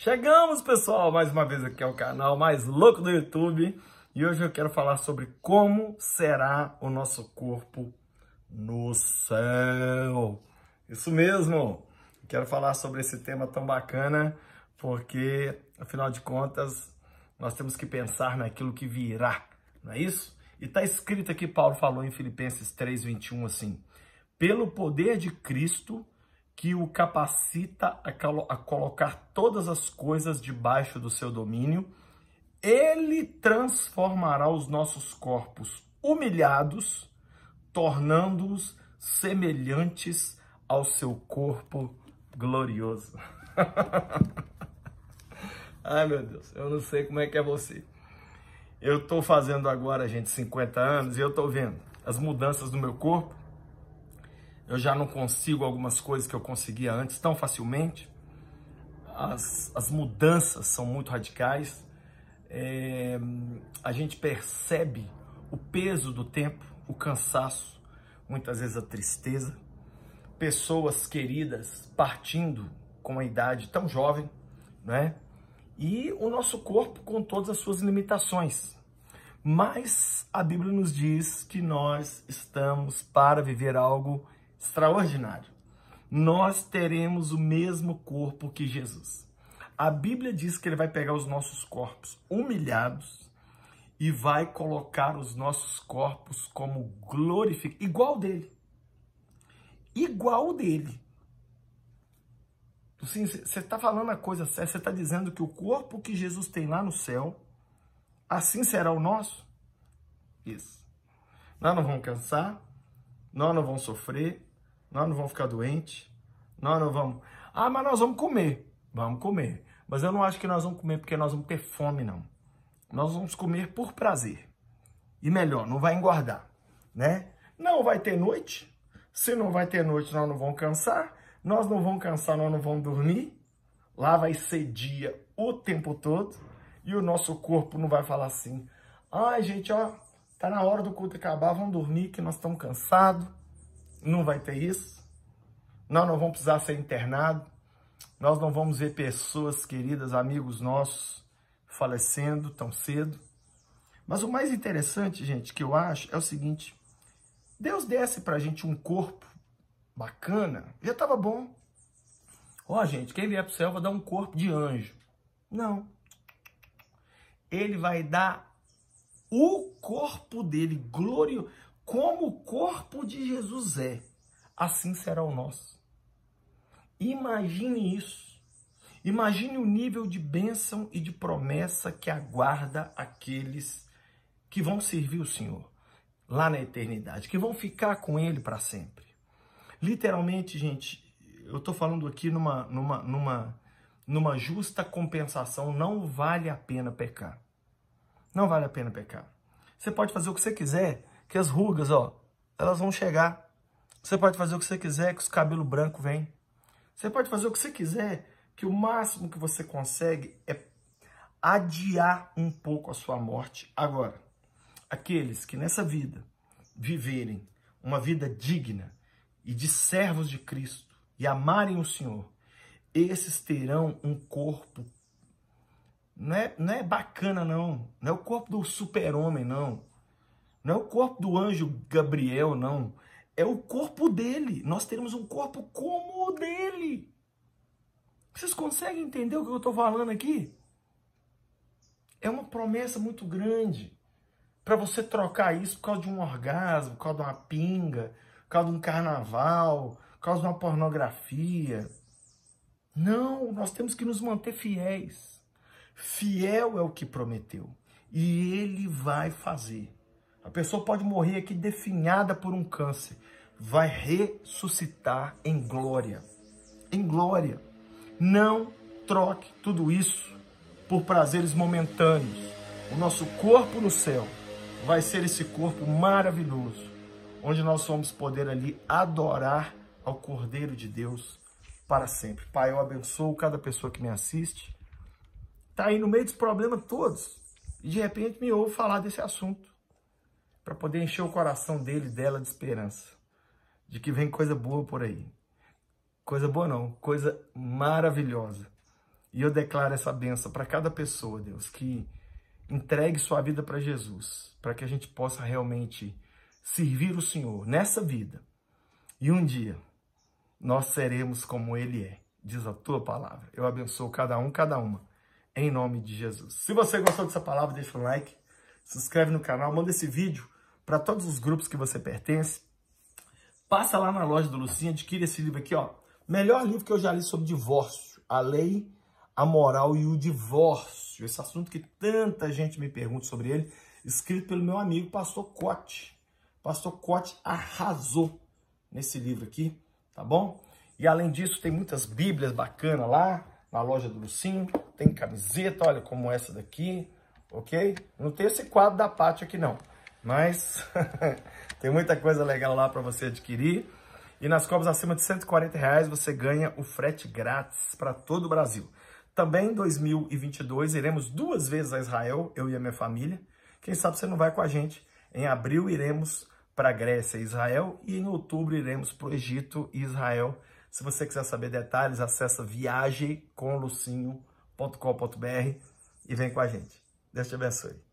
Chegamos, pessoal, mais uma vez aqui ao canal mais louco do YouTube. E hoje eu quero falar sobre como será o nosso corpo no céu. Isso mesmo. Quero falar sobre esse tema tão bacana, porque afinal de contas, nós temos que pensar naquilo que virá, não é isso? E está escrito aqui, Paulo falou em Filipenses 3:21 assim: "Pelo poder de Cristo, que o capacita a, a colocar todas as coisas debaixo do seu domínio. Ele transformará os nossos corpos humilhados, tornando-os semelhantes ao seu corpo glorioso. Ai, meu Deus, eu não sei como é que é você. Eu estou fazendo agora, gente, 50 anos e eu estou vendo as mudanças no meu corpo eu já não consigo algumas coisas que eu conseguia antes tão facilmente. As, as mudanças são muito radicais. É, a gente percebe o peso do tempo, o cansaço, muitas vezes a tristeza. Pessoas queridas partindo com a idade tão jovem, né? E o nosso corpo com todas as suas limitações. Mas a Bíblia nos diz que nós estamos para viver algo extraordinário. Nós teremos o mesmo corpo que Jesus. A Bíblia diz que ele vai pegar os nossos corpos humilhados e vai colocar os nossos corpos como glorificados, igual dele. Igual dele. você está falando a coisa certa, você está dizendo que o corpo que Jesus tem lá no céu, assim será o nosso? Isso. Nós não vamos cansar, nós não vamos sofrer, nós não vamos ficar doentes, nós não vamos. Ah, mas nós vamos comer. Vamos comer. Mas eu não acho que nós vamos comer porque nós vamos ter fome, não. Nós vamos comer por prazer. E melhor, não vai engordar, né? Não vai ter noite. Se não vai ter noite, nós não vamos cansar. Nós não vamos cansar, nós não vamos dormir. Lá vai ser dia o tempo todo. E o nosso corpo não vai falar assim: ai, gente, ó, tá na hora do culto acabar, vamos dormir que nós estamos cansados não vai ter isso. Nós não vamos precisar ser internado. Nós não vamos ver pessoas queridas, amigos nossos, falecendo tão cedo. Mas o mais interessante, gente, que eu acho é o seguinte: Deus desce para a gente um corpo bacana, já tava bom. Ó, oh, gente, quem vier para o céu vai dar um corpo de anjo. Não. Ele vai dar o corpo dele glorioso. Como o corpo de Jesus é, assim será o nosso. Imagine isso. Imagine o nível de bênção e de promessa que aguarda aqueles que vão servir o Senhor lá na eternidade, que vão ficar com Ele para sempre. Literalmente, gente, eu estou falando aqui numa, numa, numa, numa justa compensação. Não vale a pena pecar. Não vale a pena pecar. Você pode fazer o que você quiser que as rugas, ó, elas vão chegar. Você pode fazer o que você quiser, que os cabelos brancos vêm. Você pode fazer o que você quiser, que o máximo que você consegue é adiar um pouco a sua morte. Agora, aqueles que nessa vida viverem uma vida digna e de servos de Cristo e amarem o Senhor, esses terão um corpo. Não é, não é bacana, não. Não é o corpo do super-homem, não. Não é o corpo do anjo Gabriel, não. É o corpo dele. Nós teremos um corpo como o dele. Vocês conseguem entender o que eu estou falando aqui? É uma promessa muito grande. Para você trocar isso por causa de um orgasmo, por causa de uma pinga, por causa de um carnaval, por causa de uma pornografia. Não, nós temos que nos manter fiéis. Fiel é o que prometeu. E ele vai fazer. A pessoa pode morrer aqui definhada por um câncer, vai ressuscitar em glória. Em glória. Não troque tudo isso por prazeres momentâneos. O nosso corpo no céu vai ser esse corpo maravilhoso, onde nós vamos poder ali adorar ao Cordeiro de Deus para sempre. Pai, eu abençoo cada pessoa que me assiste. Está aí no meio dos problemas todos. E de repente me ouve falar desse assunto para poder encher o coração dele, dela de esperança, de que vem coisa boa por aí. Coisa boa não, coisa maravilhosa. E eu declaro essa benção para cada pessoa, Deus, que entregue sua vida para Jesus, para que a gente possa realmente servir o Senhor nessa vida. E um dia nós seremos como ele é, diz a tua palavra. Eu abençoo cada um, cada uma, em nome de Jesus. Se você gostou dessa palavra, deixa um like, se inscreve no canal, manda esse vídeo para todos os grupos que você pertence. Passa lá na loja do Lucinha, adquire esse livro aqui, ó. Melhor livro que eu já li sobre divórcio, A Lei, a Moral e o Divórcio. Esse assunto que tanta gente me pergunta sobre ele, escrito pelo meu amigo Pastor Cote. Pastor Cote arrasou nesse livro aqui, tá bom? E além disso, tem muitas bíblias bacanas lá na loja do Lucinho. Tem camiseta, olha como essa daqui, ok? Não tem esse quadro da Pátia aqui não. Mas tem muita coisa legal lá para você adquirir. E nas compras acima de 140 reais você ganha o frete grátis para todo o Brasil. Também em 2022 iremos duas vezes a Israel, eu e a minha família. Quem sabe você não vai com a gente. Em abril iremos para Grécia e Israel e em outubro iremos para o Egito e Israel. Se você quiser saber detalhes, acessa viagemcomlucinho.com.br e vem com a gente. Deus te abençoe.